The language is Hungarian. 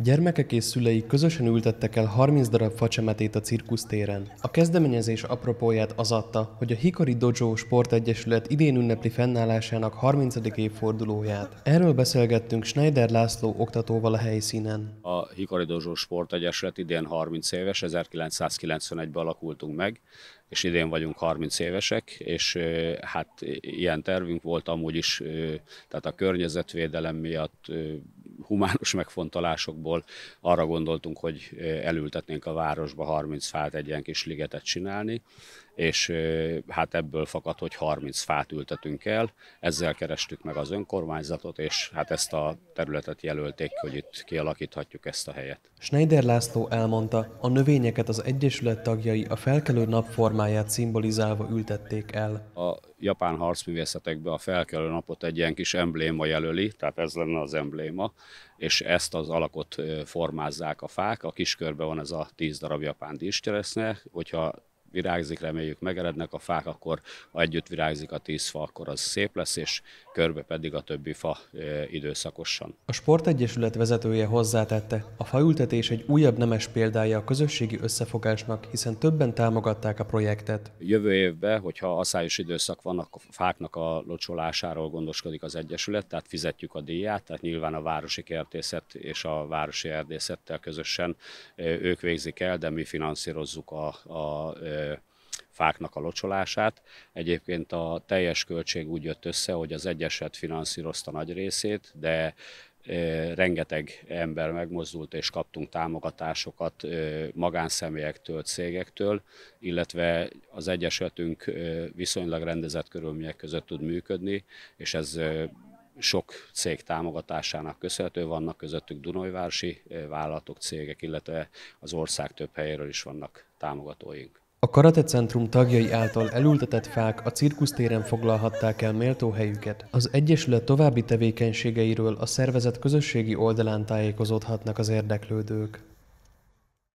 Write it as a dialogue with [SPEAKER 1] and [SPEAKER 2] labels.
[SPEAKER 1] Gyermekek és szülei közösen ültettek el 30 darab facsemetét a cirkusztéren. A kezdeményezés apropóját az adta, hogy a Hikari Dojo Sportegyesület idén ünnepli fennállásának 30. évfordulóját. Erről beszélgettünk Schneider László oktatóval a helyszínen.
[SPEAKER 2] A Hikari Dojo Sportegyesület idén 30 éves, 1991-ben alakultunk meg, és idén vagyunk 30 évesek, és hát ilyen tervünk volt amúgy is, tehát a környezetvédelem miatt humánus megfontolásokból arra gondoltunk, hogy elültetnénk a városba 30 fát egy ilyen kis ligetet csinálni, és hát ebből fakad, hogy 30 fát ültetünk el, ezzel kerestük meg az önkormányzatot, és hát ezt a területet jelölték, hogy itt kialakíthatjuk ezt a helyet.
[SPEAKER 1] Schneider László elmondta, a növényeket az Egyesület tagjai a felkelő nap formáját szimbolizálva ültették
[SPEAKER 2] el. A japán harcművészetekbe a felkelő napot egy ilyen kis embléma jelöli, tehát ez lenne az embléma, és ezt az alakot formázzák a fák. A kiskörben van ez a tíz darab japán díszcseresznye, hogyha virágzik, reméljük megerednek a fák, akkor ha együtt virágzik a tíz fa, akkor az szép lesz, és körbe pedig a többi fa időszakosan.
[SPEAKER 1] A sportegyesület vezetője hozzátette, a faültetés egy újabb nemes példája a közösségi összefogásnak, hiszen többen támogatták a projektet.
[SPEAKER 2] Jövő évben, hogyha asszályos időszak van, a fáknak a locsolásáról gondoskodik az Egyesület, tehát fizetjük a díját, tehát nyilván a városi kertészet és a városi erdészettel közösen ők végzik el, de mi finanszírozzuk a, a fáknak a locsolását. Egyébként a teljes költség úgy jött össze, hogy az egyeset finanszírozta nagy részét, de rengeteg ember megmozdult, és kaptunk támogatásokat magánszemélyektől, cégektől, illetve az egyesetünk viszonylag rendezett körülmények között tud működni, és ez sok cég támogatásának köszönhető, vannak közöttük Dunajvársi vállalatok, cégek, illetve az ország több helyéről is vannak támogatóink.
[SPEAKER 1] A Karate Centrum tagjai által elültetett fák a cirkusztéren foglalhatták el méltó helyüket. Az Egyesület további tevékenységeiről a szervezet közösségi oldalán tájékozódhatnak az érdeklődők.